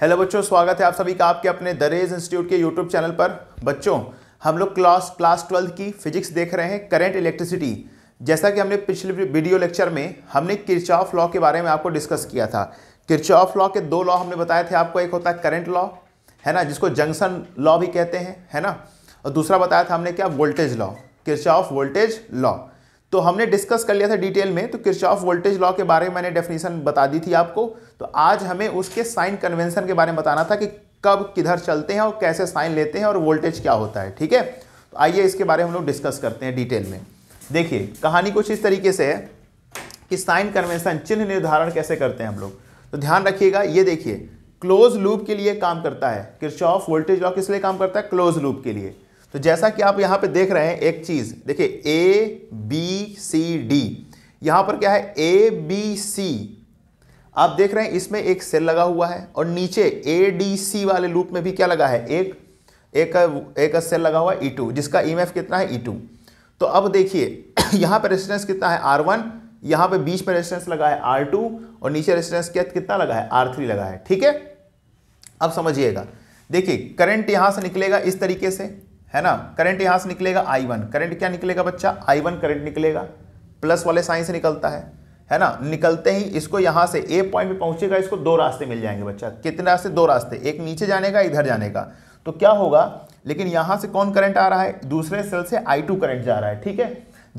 hello बच्चों स्वागत है आप सभी का आपके अपने दरेज इंस्टीट्यूट के यूट्यूब चैनल पर बच्चों हम लोग क्लास क्लास ट्वेल्थ की फिजिक्स देख रहे हैं करंट इलेक्ट्रिसिटी जैसा कि हमने पिछले वीडियो लेक्चर में हमने किरचॉफ लॉ के बारे में आपको डिस्कस किया था किरचॉफ लॉ के दो लॉ हमने बताए थे आपको एक होता है करेंट लॉ है ना जिसको जंक्सन लॉ भी कहते हैं है ना और दूसरा बताया था हमने क्या voltage law Kirchhoff voltage law तो हमने डिस्कस कर लिया था डिटेल में तो किरचॉफ वोल्टेज लॉ के बारे में मैंने डेफिनेशन बता दी थी आपको तो आज हमें उसके साइन कन्वेंशन के बारे में बताना था कि कब किधर चलते हैं और कैसे साइन लेते हैं और वोल्टेज क्या होता है ठीक है तो आइए इसके बारे में हम लोग डिस्कस करते हैं डिटेल में देखिए कहानी कुछ इस तरीके से है कि साइन कन्वेंशन चिन्ह निर्धारण कैसे करते हैं हम लोग तो ध्यान रखिएगा ये देखिए क्लोज लूप के लिए काम करता है किरचॉफ वोल्टेज लॉ किस लिए काम करता है क्लोज लूप के लिए तो जैसा कि आप यहाँ पे देख रहे हैं एक चीज़ देखिए ए बी सी डी यहाँ पर क्या है ए बी सी आप देख रहे हैं इसमें एक सेल लगा हुआ है और नीचे ए डी सी वाले लूप में भी क्या लगा है एक एक एक सेल लगा हुआ है ई e टू जिसका ई e कितना है ई e टू तो अब देखिए यहाँ पर रेजिस्टेंस कितना है आर वन यहाँ पर बीच में रेजिस्टेंस लगा है आर टू और नीचे रेजिस्टेंस क्या कितना लगा है आर थ्री लगा है ठीक है अब समझिएगा देखिए करंट यहाँ से निकलेगा इस तरीके से है ना करंट यहां से निकलेगा आई वन करंट क्या निकलेगा बच्चा आई वन करंट निकलेगा प्लस वाले साइन से निकलता है है ना निकलते ही इसको यहां से ए पॉइंट पे पहुंचेगा इसको दो रास्ते मिल जाएंगे बच्चा कितने रास्ते दो रास्ते एक नीचे जाने का इधर जाने का तो क्या होगा लेकिन यहां से कौन करंट आ रहा है दूसरे सेल से आई टू करंट जा रहा है ठीक है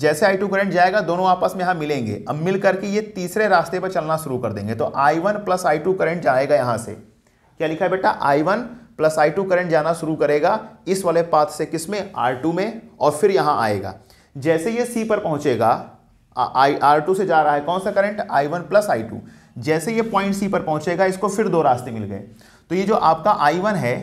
जैसे आई टू करंट जाएगा दोनों आपस में यहां मिलेंगे अब मिल करके ये तीसरे रास्ते पर चलना शुरू कर देंगे तो I one plus I two current जाएगा यहाँ से क्या लिखा है बेटा I one plus I two current जाना शुरू करेगा इस वाले पाथ से किस में आर टू में और फिर यहाँ आएगा जैसे ये सी पर पहुँचेगा आई आर टू से जा रहा है कौन सा current I one plus I two जैसे ये पॉइंट सी पर पहुँचेगा इसको फिर दो रास्ते मिल गए तो ये जो आपका आई वन है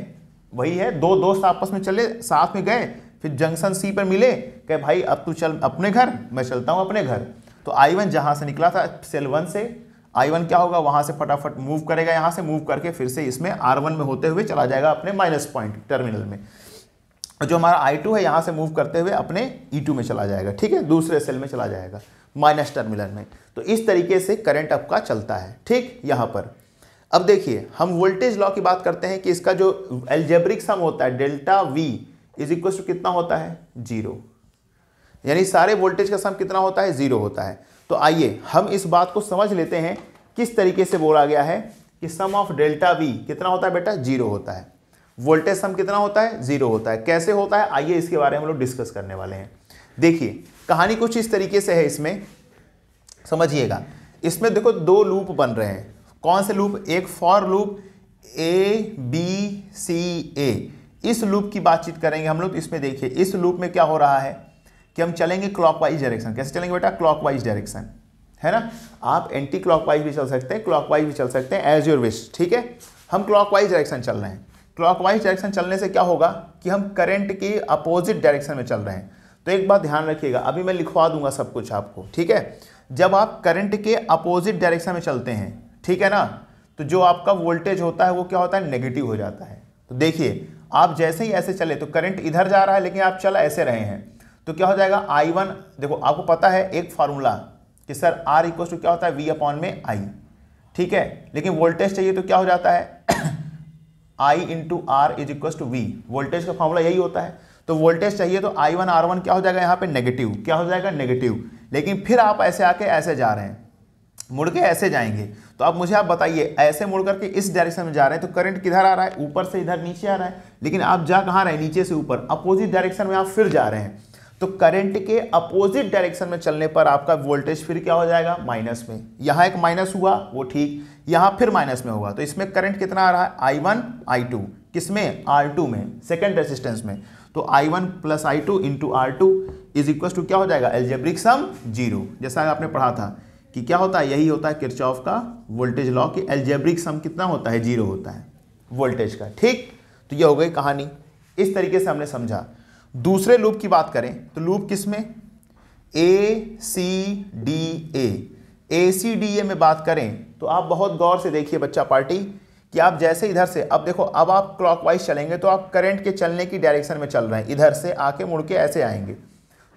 वही है दो दोस्त आपस में चले साथ में गए फिर जंक्शन सी पर मिले कहे भाई अब तू चल अपने घर मैं चलता हूँ अपने घर तो आई वन जहाँ से निकला था सेल वन से आई वन क्या होगा वहाँ से फटाफट मूव करेगा यहाँ से मूव करके फिर से इसमें आर वन में होते हुए चला जाएगा अपने माइनस पॉइंट टर्मिनल में जो हमारा आई टू है यहाँ से मूव करते हुए अपने ई e टू में चला जाएगा ठीक है दूसरे सेल में चला जाएगा माइनस टर्मिनल में तो इस तरीके से करंट आपका चलता है ठीक यहाँ पर अब देखिए हम वोल्टेज लॉ की बात करते हैं कि इसका जो एल्जेब्रिक सम होता है delta V is equal to कितना होता है जीरो यानी सारे वोल्टेज का सम कितना होता है जीरो होता है तो आइए हम इस बात को समझ लेते हैं किस तरीके से बोला गया है कि सम ऑफ डेल्टा वी कितना होता है बेटा जीरो होता है वोल्टेज सम कितना होता है जीरो होता है कैसे होता है आइए इसके बारे में हम लोग डिस्कस करने वाले हैं देखिए कहानी कुछ इस तरीके से है इसमें समझिएगा इसमें देखो दो लूप बन रहे हैं कौन से लूप एक for loop A B C A इस लूप की बातचीत करेंगे हम लोग इसमें देखिए इस लूप में क्या हो रहा है कि हम चलेंगे क्लॉकवाइज डायरेक्शन कैसे चलेंगे बेटा क्लॉकवाइज डायरेक्शन है ना आप एंटी क्लॉकवाइज भी चल सकते हैं क्लॉकवाइज भी चल सकते हैं एज योर विश ठीक है हम क्लॉकवाइज डायरेक्शन चल रहे हैं क्लॉकवाइज डायरेक्शन चलने से क्या होगा कि हम करंट की अपोजिट डायरेक्शन में चल रहे हैं तो एक बात ध्यान रखिएगा अभी मैं लिखवा दूंगा सब कुछ आपको ठीक है जब आप करंट के अपोजिट डायरेक्शन में चलते हैं ठीक है ना तो जो आपका वोल्टेज होता है वो क्या होता है नेगेटिव हो जाता है तो देखिए आप जैसे ही ऐसे चले तो करंट इधर जा रहा है लेकिन आप चल ऐसे रहे हैं तो क्या हो जाएगा आई वन देखो आपको पता है एक फार्मूला कि सर आर इक्व टू क्या होता है वी अपॉन में आई ठीक है लेकिन वोल्टेज चाहिए तो क्या हो जाता है I into R is equal to V voltage का फार्मूला यही होता है तो वोल्टेज चाहिए तो आई वन आर वन क्या हो जाएगा यहाँ पे नेगेटिव क्या हो जाएगा नेगेटिव लेकिन फिर आप ऐसे आके ऐसे जा रहे हैं मुड़ के ऐसे जाएंगे तो अब मुझे आप बताइए ऐसे मुड़ करके इस डायरेक्शन में जा रहे हैं तो करंट किधर आ रहा है ऊपर से इधर नीचे आ रहा है लेकिन आप जा कहाँ रहे हैं नीचे से ऊपर अपोजिट डायरेक्शन में आप फिर जा रहे हैं तो करंट के अपोजिट डायरेक्शन में चलने पर आपका वोल्टेज फिर क्या हो जाएगा माइनस में यहां एक माइनस हुआ वो ठीक यहां फिर माइनस में होगा तो इसमें करंट कितना आ रहा है आई वन आई टू किसमें आर टू में सेकेंड रेसिस्टेंस में तो I one plus I two into R two is equal to क्या हो जाएगा एल्जेब्रिक सम जीरो जैसा आपने पढ़ा था कि क्या होता है यही होता है किरचॉफ का वोल्टेज लॉ कि एल्जेब्रिक सम कितना होता है जीरो होता है वोल्टेज का ठीक तो ये हो गई कहानी इस तरीके से हमने समझा दूसरे लूप की बात करें तो लूप किस में ए C D A A C D A में बात करें तो आप बहुत गौर से देखिए बच्चा पार्टी कि आप जैसे इधर से अब देखो अब आप क्लॉकवाइज चलेंगे तो आप करंट के चलने की डायरेक्शन में चल रहे हैं इधर से आके मुड़ के ऐसे आएंगे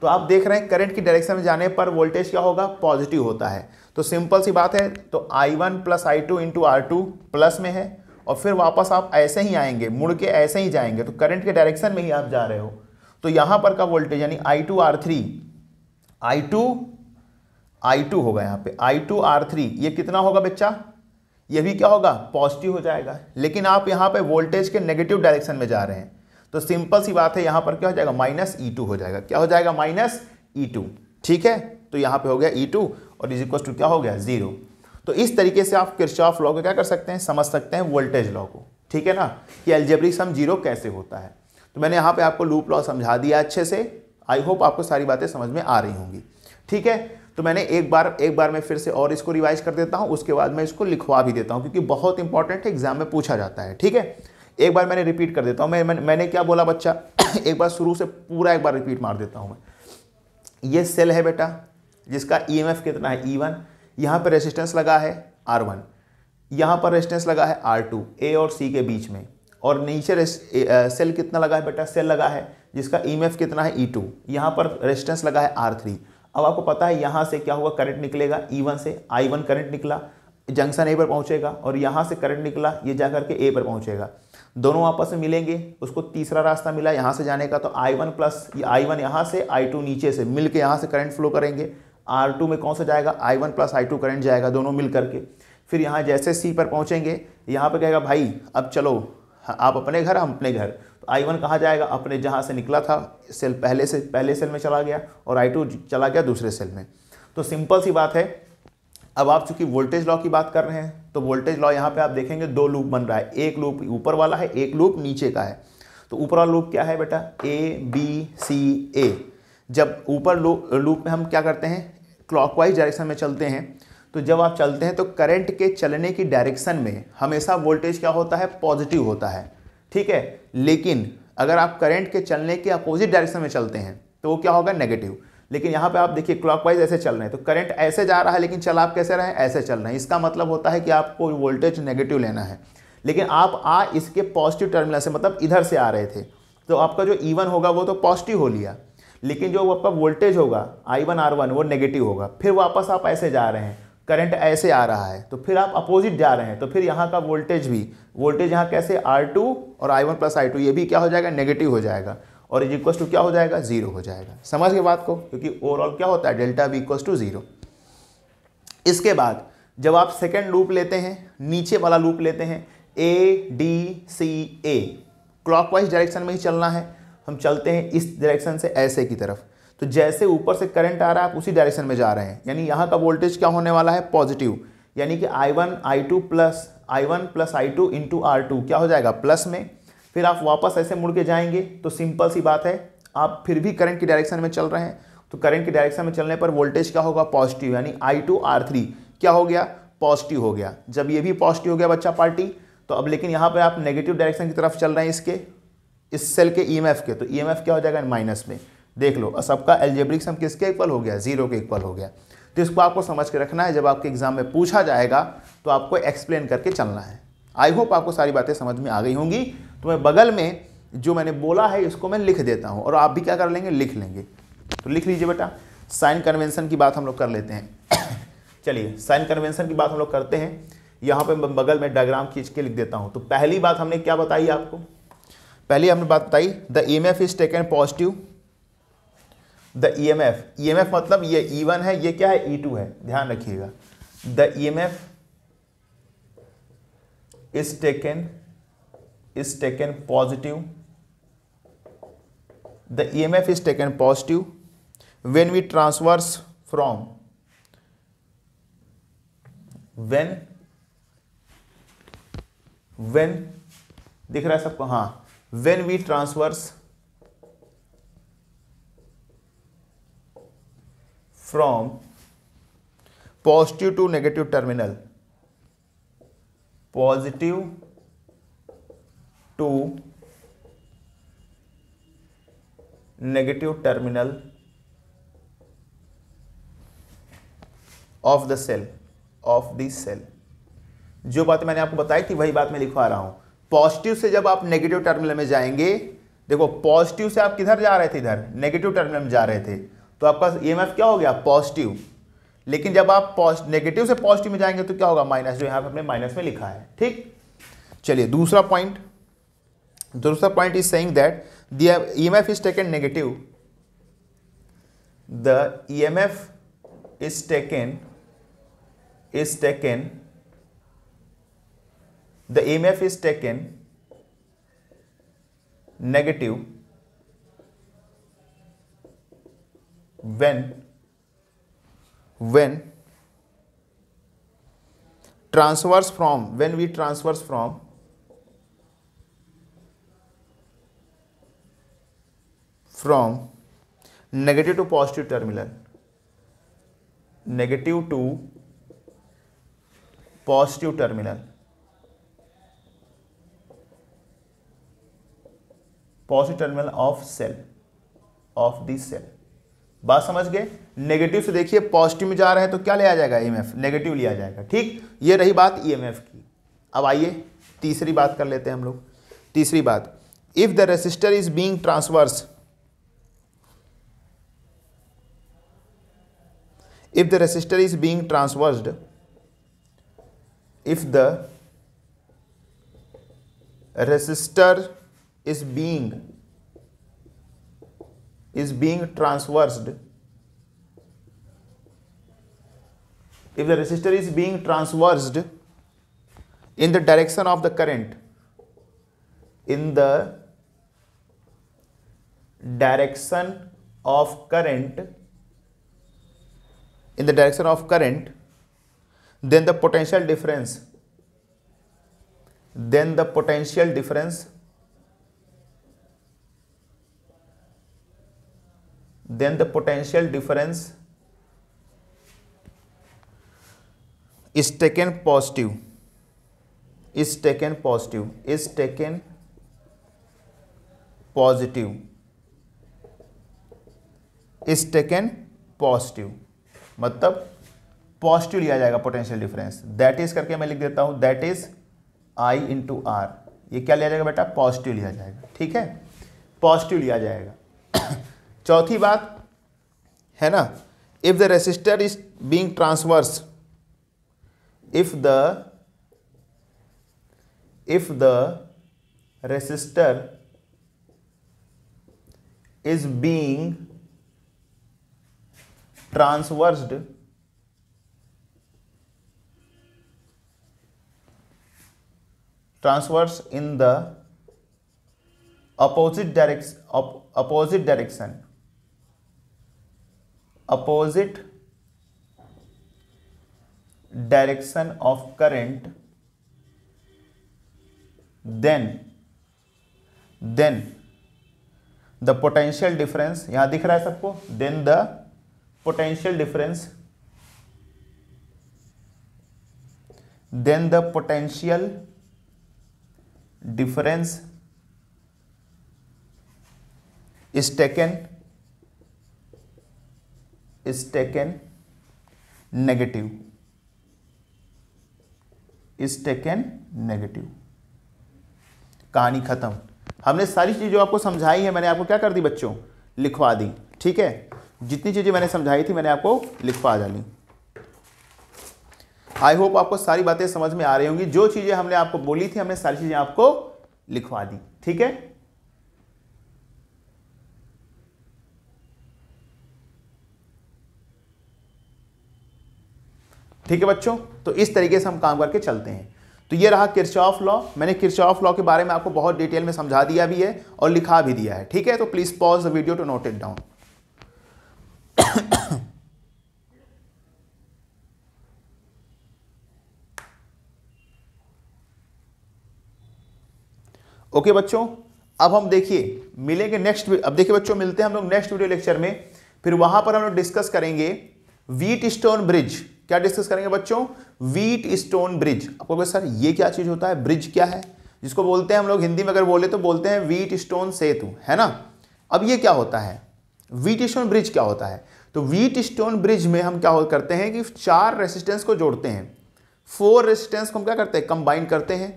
तो आप देख रहे हैं करंट की डायरेक्शन में जाने पर वोल्टेज क्या होगा पॉजिटिव होता है तो सिंपल सी बात है तो I one plus I two into R two plus में है और फिर वापस आप ऐसे ही आएंगे मुड़ के ऐसे ही जाएंगे तो करंट के डायरेक्शन में ही आप जा रहे हो तो यहां पर का वोल्टेज यानी I two R three I two I two होगा यहां पे आई टू आर थ्री ये कितना होगा बच्चा ये भी क्या होगा पॉजिटिव हो जाएगा लेकिन आप यहां पे वोल्टेज के नेगेटिव डायरेक्शन में जा रहे हैं तो सिंपल सी बात है यहां पर क्या हो जाएगा माइनस ई टू हो जाएगा क्या हो जाएगा माइनस ई टू ठीक है तो यहां पे हो गया ई e टू और इज इक्वल टू क्या हो गया जीरो तो इस तरीके से आप किरचॉफ लॉ को क्या कर सकते हैं समझ सकते हैं वोल्टेज लॉ को ठीक है ना कि एल्जेब्रिक सम जीरो कैसे होता है तो मैंने यहाँ पे आपको लूप लॉ समझा दिया अच्छे से आई होप आपको सारी बातें समझ में आ रही होंगी ठीक है तो मैंने एक बार एक बार मैं फिर से और इसको रिवाइज कर देता हूँ उसके बाद मैं इसको लिखवा भी देता हूँ क्योंकि बहुत इंपॉर्टेंट है एग्जाम में पूछा जाता है ठीक है एक बार मैंने रिपीट कर देता हूँ मैं, मैं मैंने क्या बोला बच्चा एक बार शुरू से पूरा एक बार रिपीट मार देता हूँ मैं ये सेल है बेटा जिसका ई e कितना है ई e वन यहाँ पर रेजिस्टेंस लगा है आर वन यहाँ पर रेजिस्टेंस लगा है आर टू ए और सी के बीच में और नीचे सेल eh, eh, कितना लगा है बेटा सेल लगा है जिसका ई e कितना है ई e टू यहाँ पर रेजिस्टेंस लगा है आर थ्री अब आपको पता है यहाँ से क्या हुआ करंट निकलेगा ई e वन से आई वन करंट निकला जंक्शन ए पर पहुँचेगा और यहाँ से करंट निकला ये जा करके ए पर पहुँचेगा दोनों आपस में मिलेंगे उसको तीसरा रास्ता मिला यहाँ से जाने का तो I one plus I one यहाँ से आई टू नीचे से मिल के यहाँ से करंट फ्लो करेंगे आर टू में कौन सा जाएगा I one plus I two current जाएगा दोनों मिल करके फिर यहाँ जैसे सी पर पहुँचेंगे यहाँ पर कहेगा भाई अब चलो हाँ, आप अपने घर हम अपने घर तो आई वन कहाँ जाएगा अपने जहाँ से निकला था सेल पहले से पहले सेल में चला गया और आई टू चला गया दूसरे सेल में तो सिंपल सी बात है अब आप चूंकि वोल्टेज लॉ की बात कर रहे हैं तो वोल्टेज लॉ यहाँ पे आप देखेंगे दो लूप बन रहा है एक लूप ऊपर वाला है एक लूप नीचे का है तो ऊपर वाला लूप क्या है बेटा ए बी सी ए जब ऊपर लूप में हम क्या करते हैं क्लॉकवाइज डायरेक्शन में चलते हैं तो जब आप चलते हैं तो करंट के चलने की डायरेक्शन में हमेशा वोल्टेज क्या होता है पॉजिटिव होता है ठीक है लेकिन अगर आप करंट के चलने के अपोजिट डायरेक्शन में चलते हैं तो वो क्या होगा नेगेटिव लेकिन यहाँ पे आप देखिए क्लॉकवाइज ऐसे चल रहे हैं तो करंट ऐसे जा रहा है लेकिन चल आप कैसे रहे ऐसे चल रहे हैं इसका मतलब होता है कि आपको वोल्टेज नेगेटिव लेना है लेकिन आप आ इसके पॉजिटिव टर्मिनल से मतलब इधर से आ रहे थे तो आपका जो ई e होगा वो तो पॉजिटिव हो लिया लेकिन जो आपका वोल्टेज होगा आई वन आर वन वो नेगेटिव होगा फिर वापस आप ऐसे जा रहे हैं करंट ऐसे आ रहा है तो फिर आप अपोजिट जा रहे हैं तो फिर यहाँ का वोल्टेज भी वोल्टेज यहाँ कैसे R2 और I1 प्लस आई ये भी क्या हो जाएगा नेगेटिव हो जाएगा और इज इक्वस टू क्या हो जाएगा जीरो हो जाएगा समझ के बात को क्योंकि ओवरऑल क्या होता है डेल्टा भी इक्व टू जीरो इसके बाद जब आप सेकेंड लूप लेते हैं नीचे वाला लूप लेते हैं A D C A clockwise direction में ही चलना है हम चलते हैं इस डायरेक्शन से ऐसे की तरफ तो जैसे ऊपर से करंट आ रहा है आप उसी डायरेक्शन में जा रहे हैं यानी यहाँ का वोल्टेज क्या होने वाला है पॉजिटिव यानी कि I one I two plus I one plus I two into R two क्या हो जाएगा प्लस में फिर आप वापस ऐसे मुड़ के जाएंगे तो सिंपल सी बात है आप फिर भी करंट की डायरेक्शन में चल रहे हैं तो करंट की डायरेक्शन में चलने पर वोल्टेज क्या होगा पॉजिटिव यानी आई टू आर थ्री क्या हो गया पॉजिटिव हो गया जब ये भी पॉजिटिव हो गया बच्चा पार्टी तो अब लेकिन यहाँ पर आप नेगेटिव डायरेक्शन की तरफ चल रहे हैं इसके इस सेल के ई e के तो ई e क्या हो जाएगा माइनस में देख लो और सबका एल्जेब्रिक सम किसके इक्वल हो गया जीरो के इक्वल हो गया तो इसको आपको समझ के रखना है जब आपके एग्जाम में पूछा जाएगा तो आपको एक्सप्लेन करके चलना है आई होप आपको सारी बातें समझ में आ गई होंगी तो मैं बगल में जो मैंने बोला है इसको मैं लिख देता हूँ और आप भी क्या कर लेंगे लिख लेंगे तो लिख लीजिए बेटा साइन कन्वेंसन की बात हम लोग कर लेते हैं चलिए साइन कन्वेंसन की बात हम लोग करते हैं यहाँ पे मैं बगल में डायग्राम खींच के लिख देता हूँ तो पहली बात हमने क्या बताई आपको पहली हमने बात बताई the E M F is taken positive the E M F E M F मतलब ये ई e वन है ये क्या है ई e टू है ध्यान रखिएगा the E M F is taken is taken positive the E M F is taken positive when we transverse from when when दिख रहा है सबको हाँ when we transverse from positive to negative terminal positive to negative terminal of the cell of the cell जो बात मैंने आपको बताई थी वही बात मैं लिखवा रहा हूं पॉजिटिव से जब आप नेगेटिव टर्मिनल में जाएंगे देखो पॉजिटिव से आप किधर जा रहे थे इधर नेगेटिव टर्मिनल में जा रहे थे तो आपका ई e क्या हो गया पॉजिटिव लेकिन जब आप नेगेटिव से पॉजिटिव में जाएंगे तो क्या होगा माइनस जो यहां पर हमने माइनस में लिखा है ठीक चलिए दूसरा पॉइंट दूसरा point is saying that the EMF is taken negative the EMF is taken is taken the EMF is taken negative when when transfers from when we transfers from from negative to positive terminal negative to positive terminal positive terminal of cell of this cell बात समझ गए negative से देखिए positive में जा रहे हैं तो क्या लिया जाएगा ईएमएफ नेगेटिव लिया जाएगा ठीक ये रही बात ईएमएफ e की अब आइए तीसरी बात कर लेते हैं हम लोग तीसरी बात if the resistor is being transverse if the resistor is being transversed if the resistor is being is being transversed if the resistor is being transversed in the direction of the current in the direction of current in the direction of current then the potential difference then the potential difference then the potential difference is taken positive is taken positive is taken positive is taken positive मतलब positive लिया जाएगा potential difference that is करके मैं लिख देता हूं that is I into R ये क्या लिया जाएगा बेटा पॉजिटिव लिया जाएगा ठीक है पॉजिटिव लिया जाएगा चौथी बात है ना if the resistor is being transverse if the if the resistor is being transversed transverse in the opposite direction opposite direction opposite direction of current then then the potential difference यहां दिख रहा है सबको then the potential difference then the potential difference is taken is taken negative is taken negative कहानी खत्म हमने सारी चीज़ें आपको समझाई है मैंने आपको क्या कर दी बच्चों लिखवा दी ठीक है जितनी चीज़ें मैंने समझाई थी मैंने आपको लिखवा डाली आई होप आपको सारी बातें समझ में आ रही होंगी जो चीज़ें हमने आपको बोली थी हमने सारी चीज़ें आपको लिखवा दी ठीक है ठीक है बच्चों तो इस तरीके से हम काम करके चलते हैं तो ये रहा किरचॉफ लॉ मैंने किरचॉफ लॉ के बारे में आपको बहुत डिटेल में समझा दिया भी है और लिखा भी दिया है ठीक है तो please pause the video to note it down okay बच्चों अब हम देखिए मिलेंगे नेक्स्ट अब देखिए बच्चों मिलते हैं हम लोग नेक्स्ट वीडियो लेक्चर में फिर वहां पर हम लोग डिस्कस करेंगे वीट स्टोन ब्रिज क्या डिस्कस करेंगे बच्चों वीट स्टोन ब्रिज आपको सर ये क्या चीज़ होता है ब्रिज क्या है जिसको बोलते हैं हम लोग हिंदी में अगर बोले तो बोलते हैं वीट स्टोन सेतु है ना अब ये क्या होता है वीट स्टोन ब्रिज क्या होता है तो वीट स्टोन ब्रिज में हम क्या करते हैं कि चार रेसिस्टेंस को जोड़ते हैं फोर रेसिस्टेंस को हम क्या करते हैं कंबाइन करते हैं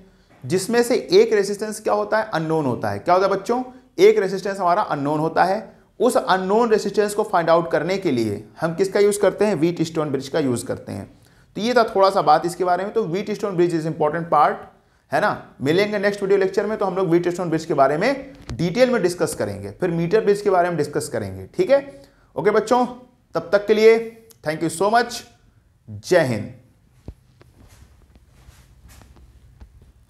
जिसमें से एक रेसिस्टेंस क्या होता है अननोन होता है क्या होता है बच्चों एक रेसिस्टेंस हमारा अननोन होता है उस अननोन रेसिस्टेंस को फाइंड आउट करने के लिए हम किसका यूज़ करते हैं वीट स्टोन ब्रिज का यूज़ करते हैं तो ये था थोड़ा सा बात इसके बारे में तो Wheatstone bridge is important part है ना मिलेंगे नेक्स्ट वीडियो लेक्चर में तो हम लोग वीट स्टोन ब्रिज के बारे में डिटेल में डिस्कस करेंगे फिर मीटर ब्रिज के बारे में डिस्कस करेंगे ठीक है ओके बच्चों तब तक के लिए थैंक यू सो मच जय हिंद